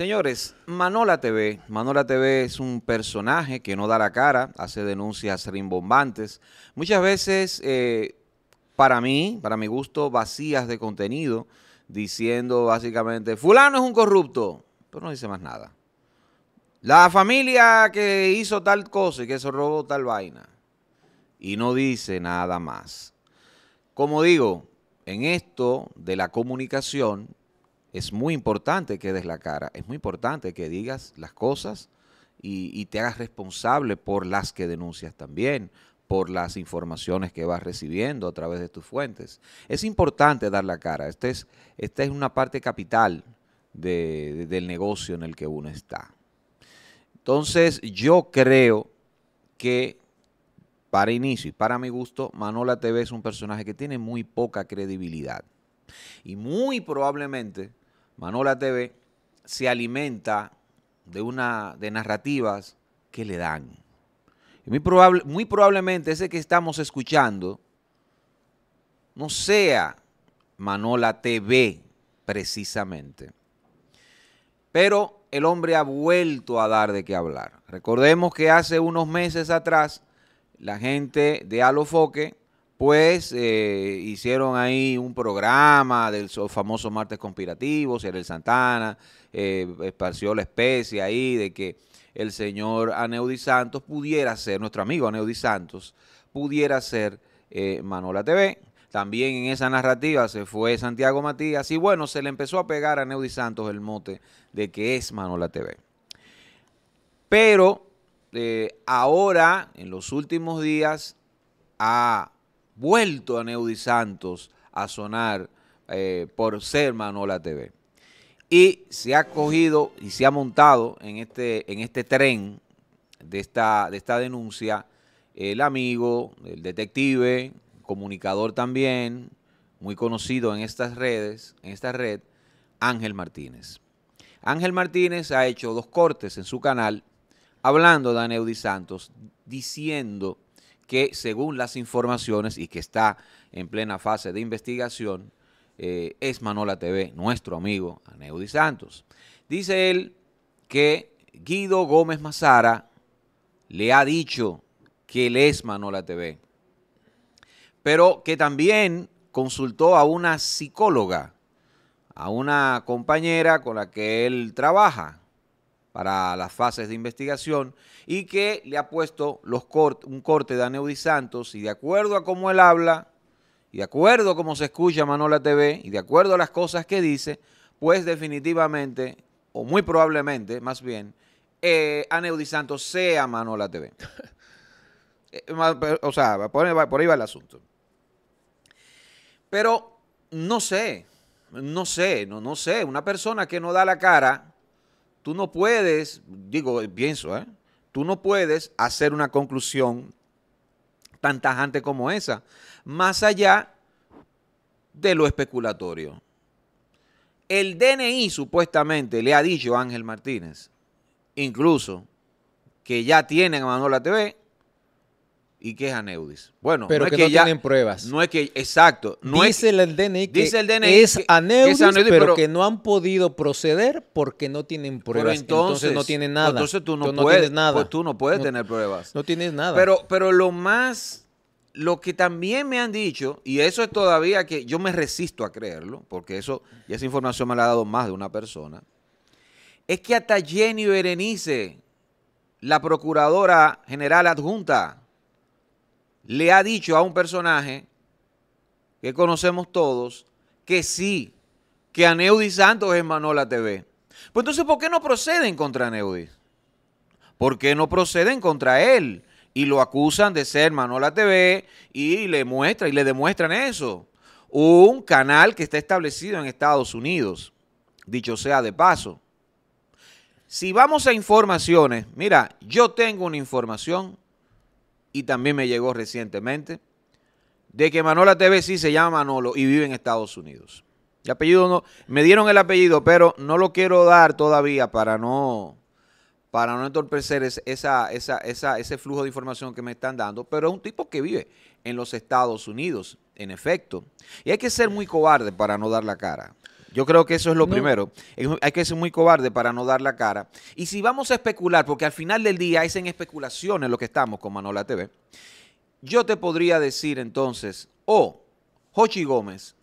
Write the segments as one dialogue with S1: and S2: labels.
S1: Señores, Manola TV. Manola TV es un personaje que no da la cara, hace denuncias rimbombantes. Muchas veces, eh, para mí, para mi gusto, vacías de contenido, diciendo básicamente, fulano es un corrupto, pero no dice más nada. La familia que hizo tal cosa y que se robó tal vaina. Y no dice nada más. Como digo, en esto de la comunicación, es muy importante que des la cara, es muy importante que digas las cosas y, te hagas responsable por las que denuncias también, por las informaciones que vas recibiendo a través de tus fuentes. Es importante dar la cara, este esta es, es una parte capital del negocio en el que uno está. Entonces yo creo que para inicio y para mi gusto, Manola TV es un personaje que tiene muy poca credibilidad. Y muy probablemente Manola TV se alimenta de una de narrativas que le dan. Y muy, probable, muy probablemente ese que estamos escuchando no sea Manola TV precisamente. Pero el hombre ha vuelto a dar de qué hablar. Recordemos que hace unos meses atrás la gente de Alofoque pues hicieron ahí un programa del famoso Martes Conspirativo, el Santana, eh, esparció la especie ahí de que el señor Aneudi Santos pudiera ser, nuestro amigo Aneudi Santos, pudiera ser eh, Manola TV. También en esa narrativa se fue Santiago Matías y bueno, se le empezó a pegar a Neudi Santos el mote de que es Manola TV. Pero ahora, en los últimos días, ha vuelto a Neudi Santos a sonar eh, por ser Manola TV. Y se ha cogido y se ha montado en este, en este tren de esta, de esta denuncia el amigo, el detective, comunicador también, muy conocido en estas redes, en esta red, Ángel Martínez. Ángel Martínez ha hecho dos cortes en su canal hablando de Aneudi Santos, diciendo que según las informaciones y que está en plena fase de investigación, eh, es Manola TV, nuestro amigo Aneudi Santos. Dice él que Guido Gómez Mazara le ha dicho que él es Manola TV, pero que también consultó a una psicóloga, a una compañera con la que él trabaja, para las fases de investigación y que le ha puesto un corte de Aneudi Santos y de acuerdo a cómo él habla y de acuerdo a cómo se escucha Manola TV y de acuerdo a las cosas que dice, pues definitivamente, o muy probablemente más bien, eh, Aneudi Santos sea Manola TV. Eh, o sea, por ahí, va, por ahí va el asunto. Pero no sé, no sé, no, no sé, una persona que no da la cara tú no puedes, digo, pienso, ¿eh? tú no puedes hacer una conclusión tan tajante como esa, más allá de lo especulatorio. El DNI supuestamente le ha dicho Ángel Martínez, incluso que ya tienen a Manuela TV, ¿Y qué es aneudis? Bueno, pero que, no tienen
S2: pruebas. No es
S1: que, exacto. No dice, es, el DNI que dice el DNI es aneudis, pero, que
S2: no han podido proceder porque no tienen pruebas. Entonces, no tienen nada. Entonces tú no, puedes, nada. Pues tú no puedes tener pruebas. No tienes nada. Pero,
S1: pero lo más, lo que también me han dicho, y eso es todavía que yo me resisto a creerlo, porque eso, y esa información me la ha dado más de una persona, es que hasta Jenny Berenice, la procuradora general adjunta, le ha dicho a un personaje que conocemos todos que sí, que a Santos es Manola TV. Pues entonces, ¿por qué no proceden contra Neudis? ¿Por qué no proceden contra él? Y lo acusan de ser Manola TV y le muestran y le demuestran eso. Un canal que está establecido en Estados Unidos, dicho sea de paso. Si vamos a informaciones, mira, yo tengo una información y también me llegó recientemente de que Manola TV sí se llama Manolo y vive en Estados Unidos. apellido no, me dieron el apellido, pero no lo quiero dar todavía para no, para no entorpecer esa, esa, ese flujo de información que me están dando, pero es un tipo que vive en los Estados Unidos, en efecto. Y hay que ser muy cobarde para no dar la cara. Yo creo que eso es lo primero. Hay que ser muy cobarde para no dar la cara. Y si vamos a especular, porque al final del día es en especulaciones lo que estamos con Manola TV, yo te podría decir entonces, oh, Jochi Gómez,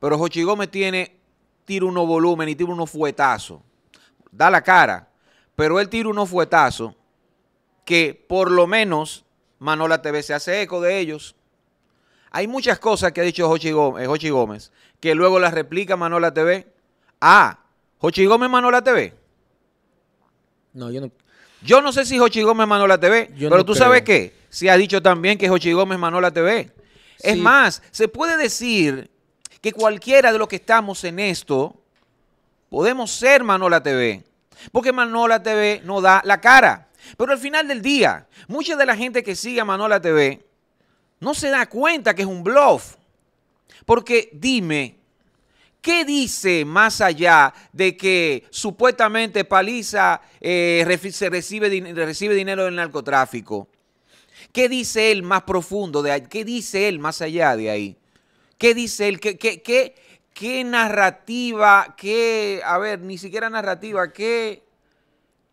S1: pero Jochi Gómez tiene, tira uno volumen y tira uno fuetazo. Da la cara, pero él tira uno fuetazos que por lo menos Manola TV se hace eco de ellos. Hay muchas cosas que ha dicho Jochi eh, Gómez, que luego la replica Manola TV. Ah, Jochi Gómez Manola TV. No, yo no. Yo no sé si Jochi Gómez Manola TV, pero tú sabes qué. Se ha dicho también que Jochi Gómez Manola TV. Es más, se puede decir que cualquiera de los que estamos en esto podemos ser Manola TV. Porque Manola TV no da la cara. Pero al final del día, mucha de la gente que sigue a Manola TV no se da cuenta que es un bluff. Porque dime, ¿qué dice más allá de que supuestamente Paliza eh, se recibe, recibe dinero del narcotráfico? ¿Qué dice él más profundo de ahí? ¿Qué dice él más allá de ahí? ¿Qué dice él? ¿Qué, qué, qué, narrativa? ¿Qué, a ver, ni siquiera narrativa, qué...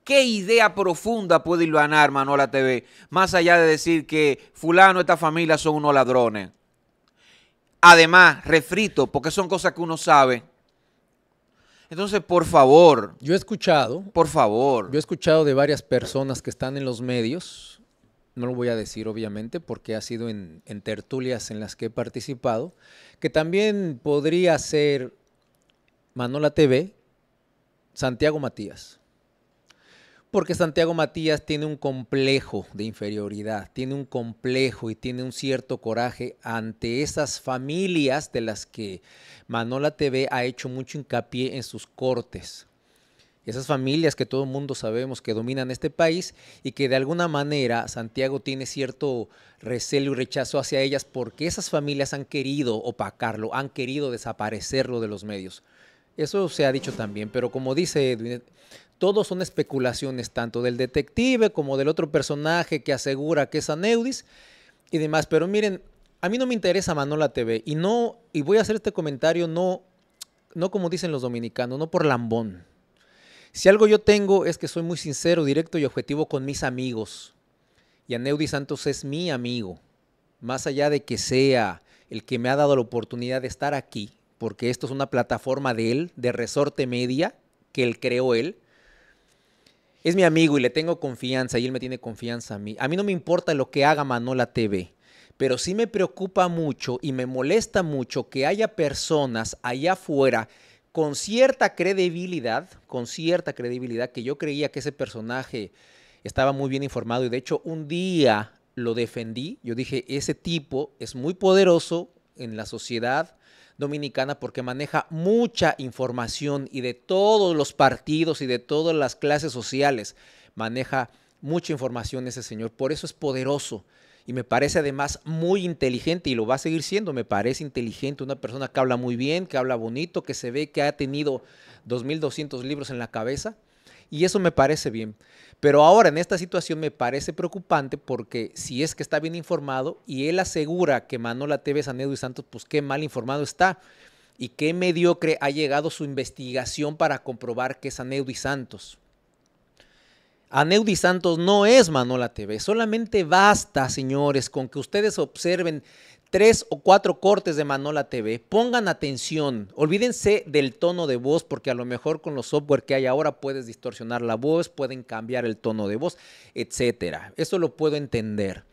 S1: ¿Qué idea profunda puede iluminar Manola TV? Más allá de decir que fulano, esta familia son unos ladrones. Además, refrito, porque son cosas que uno sabe.
S2: Entonces, por favor. Yo he escuchado. Por favor. Yo he escuchado de varias personas que están en los medios. No lo voy a decir, obviamente, porque ha sido en, tertulias en las que he participado. Que también podría ser Manola TV, Santiago Matías. Porque Santiago Matías tiene un complejo de inferioridad, tiene un complejo y tiene un cierto coraje ante esas familias de las que Manola TV ha hecho mucho hincapié en sus cortes. Esas familias que todo el mundo sabemos que dominan este país y que de alguna manera Santiago tiene cierto recelo y rechazo hacia ellas porque esas familias han querido opacarlo, han querido desaparecerlo de los medios. Eso se ha dicho también, pero como dice Edwin, todos son especulaciones tanto del detective como del otro personaje que asegura que es Aneudis y demás. Pero miren, a mí no me interesa Manola TV y no y voy a hacer este comentario no no como dicen los dominicanos, no por lambón. Si algo yo tengo es que soy muy sincero, directo y objetivo con mis amigos. Y Aneudis Santos es mi amigo. Más allá de que sea el que me ha dado la oportunidad de estar aquí, porque esto es una plataforma de él, de Resorte Media, que él creó él es mi amigo y le tengo confianza y él me tiene confianza a mí. A mí no me importa lo que haga Manola TV, pero sí me preocupa mucho y me molesta mucho que haya personas allá afuera con cierta credibilidad, con cierta credibilidad, que yo creía que ese personaje estaba muy bien informado y de hecho un día lo defendí, yo dije, ese tipo es muy poderoso en la sociedad, Dominicana porque maneja mucha información y de todos los partidos y de todas las clases sociales. Maneja mucha información ese señor. Por eso es poderoso. Y me parece además muy inteligente y lo va a seguir siendo. Me parece inteligente una persona que habla muy bien, que habla bonito, que se ve que ha tenido 2.200 libros en la cabeza y eso me parece bien. Pero ahora en esta situación me parece preocupante porque si es que está bien informado y él asegura que Manola es es y Santos, pues qué mal informado está y qué mediocre ha llegado su investigación para comprobar que es Aneudi Santos. Aneudi Santos no es Manola TV, solamente basta, señores, con que ustedes observen tres o cuatro cortes de Manola TV. Pongan atención, olvídense del tono de voz, porque a lo mejor con los software que hay ahora puedes distorsionar la voz, pueden cambiar el tono de voz, etcétera. Eso lo puedo entender.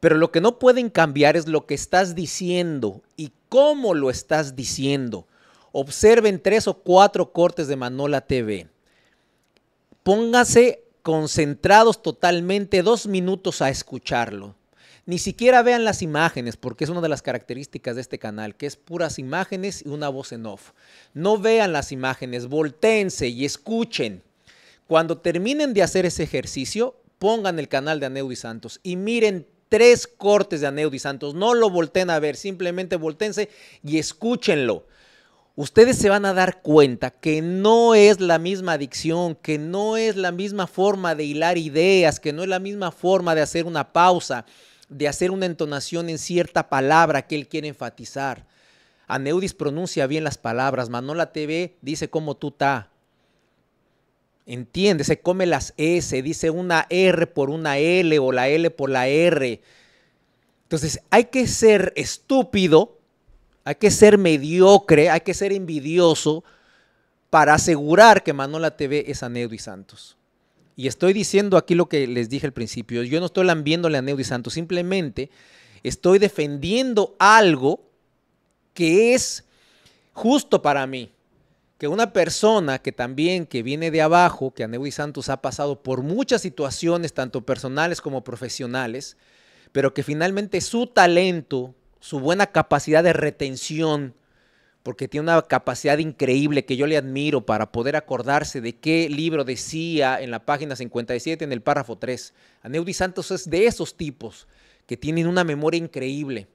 S2: Pero lo que no pueden cambiar es lo que estás diciendo y cómo lo estás diciendo. Observen tres o cuatro cortes de Manola TV. Pónganse concentrados totalmente dos minutos a escucharlo. Ni siquiera vean las imágenes, porque es una de las características de este canal, que es puras imágenes y una voz en off. No vean las imágenes, volteense y escuchen. Cuando terminen de hacer ese ejercicio, pongan el canal de Aneudi Santos y miren tres cortes de Aneudi Santos. No lo volteen a ver, simplemente volteense y escúchenlo ustedes se van a dar cuenta que no es la misma adicción, que no es la misma forma de hilar ideas, que no es la misma forma de hacer una pausa, de hacer una entonación en cierta palabra que él quiere enfatizar. Aneudis pronuncia bien las palabras, Manola TV dice como tú ta. Entiende, se come las S, dice una R por una L o la L por la R. Entonces, hay que ser estúpido, hay que ser mediocre, hay que ser envidioso para asegurar que Manola TV es Aneudis Santos. Y estoy diciendo aquí lo que les dije al principio. Yo no estoy lambiéndole a Neudi Santos, simplemente estoy defendiendo algo que es justo para mí. Que una persona que también que viene de abajo, que a Neudi Santos ha pasado por muchas situaciones, tanto personales como profesionales, pero que finalmente su talento, su buena capacidad de retención, porque tiene una capacidad increíble que yo le admiro para poder acordarse de qué libro decía en la página 57, en el párrafo 3. Aneudi Santos es de esos tipos que tienen una memoria increíble.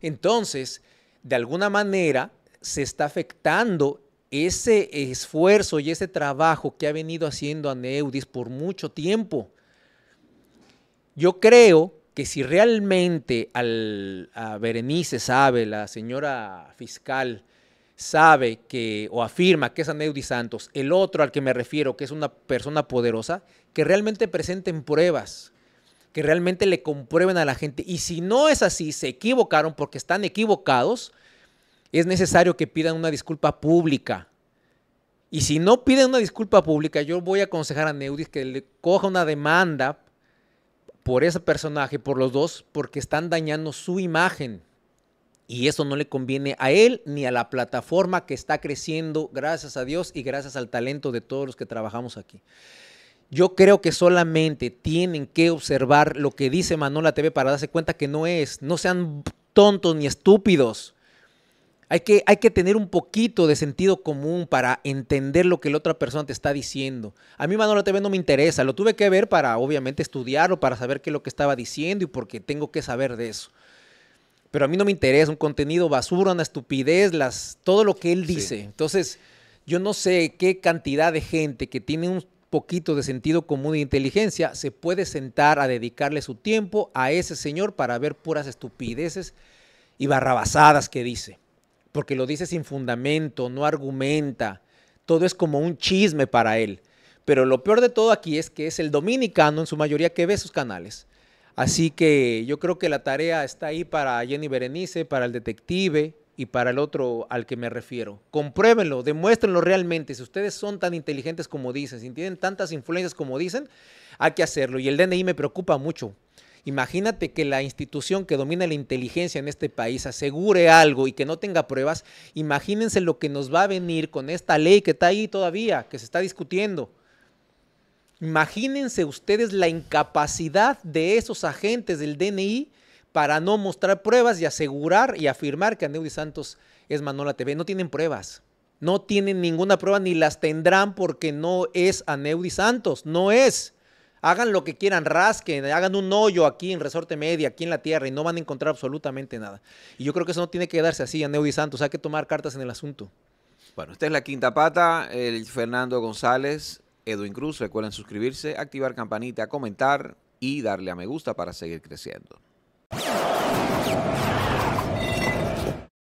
S2: Entonces, de alguna manera, se está afectando ese esfuerzo y ese trabajo que ha venido haciendo Aneudis por mucho tiempo. Yo creo que si realmente al, a Berenice sabe, la señora fiscal, sabe que o afirma que es Neudis Santos, el otro al que me refiero, que es una persona poderosa, que realmente presenten pruebas, que realmente le comprueben a la gente. Y si no es así, se equivocaron porque están equivocados, es necesario que pidan una disculpa pública. Y si no piden una disculpa pública, yo voy a aconsejar a Neudis que le coja una demanda por ese personaje, por los dos, porque están dañando su imagen. Y eso no le conviene a él ni a la plataforma que está creciendo, gracias a Dios y gracias al talento de todos los que trabajamos aquí. Yo creo que solamente tienen que observar lo que dice Manola TV para darse cuenta que no es. No sean tontos ni estúpidos. Hay que, hay que tener un poquito de sentido común para entender lo que la otra persona te está diciendo. A mí Manola TV no me interesa, lo tuve que ver para obviamente estudiarlo, para saber qué es lo que estaba diciendo y porque tengo que saber de eso pero a mí no me interesa un contenido basura, una estupidez, las, todo lo que él dice. Entonces, yo no sé qué cantidad de gente que tiene un poquito de sentido común e inteligencia se puede sentar a dedicarle su tiempo a ese señor para ver puras estupideces y barrabasadas que dice. Porque lo dice sin fundamento, no argumenta. Todo es como un chisme para él. Pero lo peor de todo aquí es que es el dominicano en su mayoría que ve sus canales Así que yo creo que la tarea está ahí para Jenny Berenice, para el detective y para el otro al que me refiero. Compruébenlo, demuéstrenlo realmente. Si ustedes son tan inteligentes como dicen, si tienen tantas influencias como dicen, hay que hacerlo. Y el DNI me preocupa mucho. Imagínate que la institución que domina la inteligencia en este país asegure algo y que no tenga pruebas. Imagínense lo que nos va a venir con esta ley que está ahí todavía, que se está discutiendo. Imagínense ustedes la incapacidad de esos agentes del DNI para no mostrar pruebas y asegurar y afirmar que Aneudi Santos es Manola TV. No tienen pruebas. No tienen ninguna prueba ni las tendrán porque no es Aneudi Santos. No es. Hagan lo que quieran, rasquen, hagan un hoyo aquí en Resorte Media, aquí en la Tierra, y no van a encontrar absolutamente nada. Y yo creo que eso no tiene que quedarse así, Aneudi Santos. Hay que tomar cartas en el asunto. Bueno,
S1: esta es la quinta pata, el Fernando González, Edwin Cruz. Recuerden suscribirse, activar campanita, comentar y darle a me gusta para seguir creciendo.